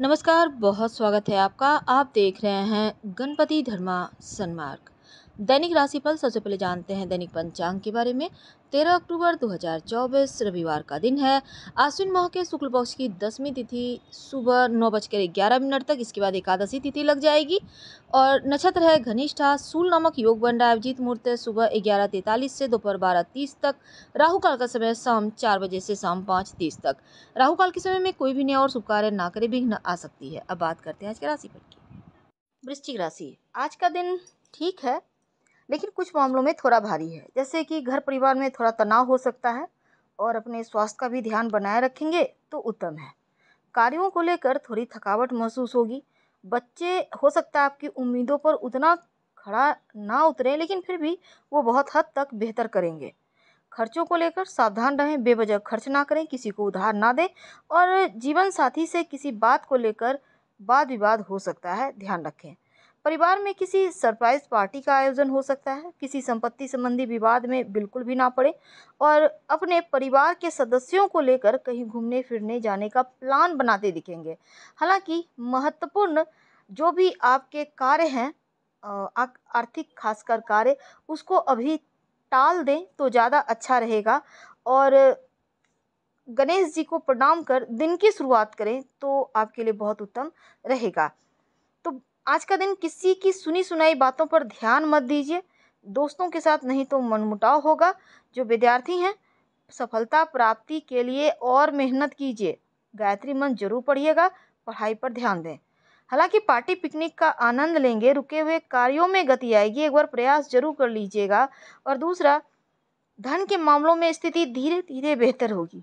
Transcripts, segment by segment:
नमस्कार बहुत स्वागत है आपका आप देख रहे हैं गणपति धर्मा सनमार्ग दैनिक राशिफल सबसे पहले जानते हैं दैनिक पंचांग के बारे में 13 अक्टूबर 2024 रविवार का दिन है आश्विन माह के शुक्ल पक्ष की दसवीं तिथि सुबह नौ बजकर ग्यारह मिनट तक इसके बाद एकादशी तिथि लग जाएगी और नक्षत्र है घनिष्ठा सूल नामक योग बन रहा है अभिजीत मुहूर्त सुबह ग्यारह तैतालीस से दोपहर बारह तीस तक राहुकाल का समय शाम चार बजे से शाम पाँच तीस तक राहुकाल के समय में कोई भी नया और शुभ कार्य ना करे विघ्न आ सकती है अब बात करते हैं आज के राशिफल की वृश्चिक राशि आज का दिन ठीक है लेकिन कुछ मामलों में थोड़ा भारी है जैसे कि घर परिवार में थोड़ा तनाव हो सकता है और अपने स्वास्थ्य का भी ध्यान बनाए रखेंगे तो उत्तम है कार्यों को लेकर थोड़ी थकावट महसूस होगी बच्चे हो सकता है आपकी उम्मीदों पर उतना खड़ा ना उतरें लेकिन फिर भी वो बहुत हद तक बेहतर करेंगे खर्चों को लेकर सावधान रहें बेवजह खर्च ना करें किसी को उधार ना दें और जीवन साथी से किसी बात को लेकर वाद विवाद हो सकता है ध्यान रखें परिवार में किसी सरप्राइज पार्टी का आयोजन हो सकता है किसी संपत्ति संबंधी विवाद में बिल्कुल भी ना पड़े और अपने परिवार के सदस्यों को लेकर कहीं घूमने फिरने जाने का प्लान बनाते दिखेंगे हालांकि महत्वपूर्ण जो भी आपके कार्य हैं आर्थिक खासकर कार्य उसको अभी टाल दें तो ज़्यादा अच्छा रहेगा और गणेश जी को प्रणाम कर दिन की शुरुआत करें तो आपके लिए बहुत उत्तम रहेगा तो आज का दिन किसी की सुनी सुनाई बातों पर ध्यान मत दीजिए दोस्तों के साथ नहीं तो मनमुटाव होगा जो विद्यार्थी हैं सफलता प्राप्ति के लिए और मेहनत कीजिए गायत्री मंत्र जरूर पढ़िएगा पढ़ाई पर ध्यान दें हालांकि पार्टी पिकनिक का आनंद लेंगे रुके हुए कार्यों में गति आएगी एक बार प्रयास जरूर कर लीजिएगा और दूसरा धन के मामलों में स्थिति धीरे धीरे बेहतर होगी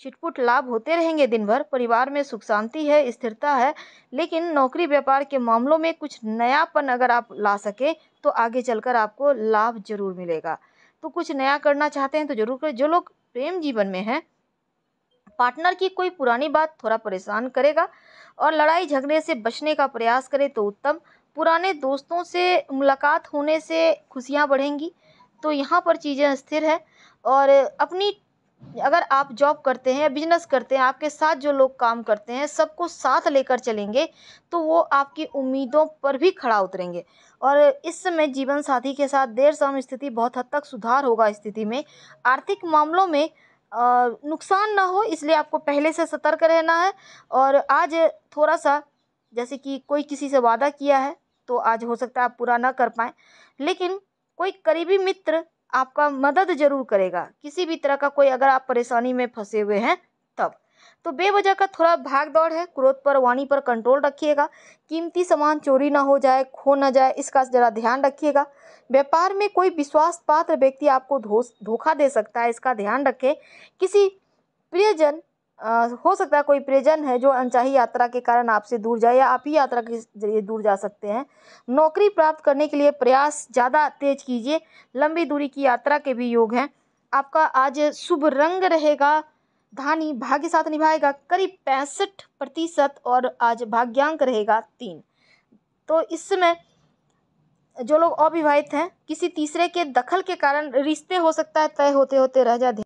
छिटपुट लाभ होते रहेंगे दिन भर परिवार में सुख शांति है स्थिरता है लेकिन नौकरी व्यापार के मामलों में कुछ नयापन अगर आप ला सकें तो आगे चलकर आपको लाभ जरूर मिलेगा तो कुछ नया करना चाहते हैं तो जरूर करें जो लोग प्रेम जीवन में हैं पार्टनर की कोई पुरानी बात थोड़ा परेशान करेगा और लड़ाई झगड़े से बचने का प्रयास करें तो उत्तम पुराने दोस्तों से मुलाकात होने से खुशियाँ बढ़ेंगी तो यहाँ पर चीज़ें स्थिर है और अपनी अगर आप जॉब करते हैं या बिजनेस करते हैं आपके साथ जो लोग काम करते हैं सबको साथ लेकर चलेंगे तो वो आपकी उम्मीदों पर भी खड़ा उतरेंगे और इस समय जीवन साथी के साथ देर शाम स्थिति बहुत हद तक सुधार होगा स्थिति में आर्थिक मामलों में नुकसान ना हो इसलिए आपको पहले से सतर्क रहना है और आज थोड़ा सा जैसे कि कोई किसी से वादा किया है तो आज हो सकता है आप पूरा ना कर पाएँ लेकिन कोई करीबी मित्र आपका मदद ज़रूर करेगा किसी भी तरह का कोई अगर आप परेशानी में फंसे हुए हैं तब तो बेवजह का थोड़ा भाग दौड़ है क्रोध पर वाणी पर कंट्रोल रखिएगा कीमती सामान चोरी ना हो जाए खो ना जाए इसका ज़रा ध्यान रखिएगा व्यापार में कोई विश्वास पात्र व्यक्ति आपको धोखा दे सकता है इसका ध्यान रखें किसी प्रियजन हो सकता है कोई प्रियजन है जो अनचाही यात्रा के कारण आपसे दूर जाए या आप ही यात्रा के जरिए दूर जा सकते हैं नौकरी प्राप्त करने के लिए प्रयास ज़्यादा तेज कीजिए लंबी दूरी की यात्रा के भी योग हैं आपका आज शुभ रंग रहेगा धानी भाग्य साथ निभाएगा करीब पैंसठ प्रतिशत और आज भाग्यांक रहेगा तीन तो इस समय जो लोग अविवाहित हैं किसी तीसरे के दखल के कारण रिश्ते हो सकता है तय होते होते रह जाते